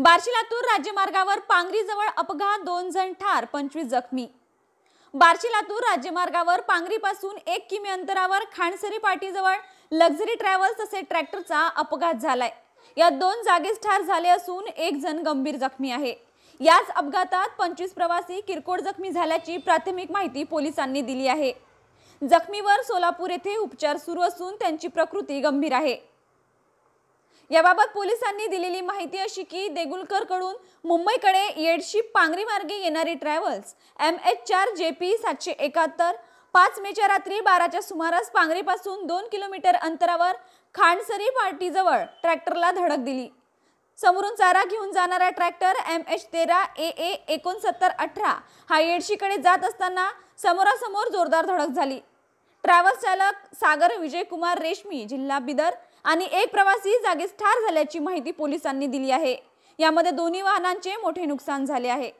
बार्शी लातूर राज्यमार्गावर पांगरीजवळ अपघात दोन जण ठार पंचवीस जखमी बार्शी लातूर राज्यमार्गावर पांगरीपासून एक किमी अंतरावर खाणसरी पाटीजवळ लक्झरी ट्रॅव्हल्स तसे ट्रॅक्टरचा अपघात झालाय या दोन जागीच ठार झाले असून एक जण गंभीर जखमी आहे याच अपघातात पंचवीस प्रवासी किरकोळ जखमी झाल्याची प्राथमिक माहिती पोलिसांनी दिली आहे जखमीवर सोलापूर येथे उपचार सुरू असून त्यांची प्रकृती गंभीर आहे याबाबत पोलिसांनी दिलेली माहिती अशी की देगुलकरकडून मुंबईकडे येडशी पांगरी मार्गे येणारी ट्रॅव्हल्स एम एच चार जे पी सातशे एकाहत्तर पाच मेच्या रात्री बाराच्या सुमारास पांगरीपासून दोन किलोमीटर अंतरावर खांडसरी पार्टीजवळ ट्रॅक्टरला धडक दिली समोरून चारा घेऊन जाणारा ट्रॅक्टर एम एच तेरा ए एकोणसत्तर अठरा हा येडशीकडे जात असताना समोरासमोर जोरदार धडक झाली ट्रॅव्हल्स चालक सागर विजयकुमार रेशमी जिल्हा बिदर आणि एक प्रवासी जागीच ठार झाल्याची माहिती पोलिसांनी दिली आहे यामध्ये दोन्ही वाहनांचे मोठे नुकसान झाले आहे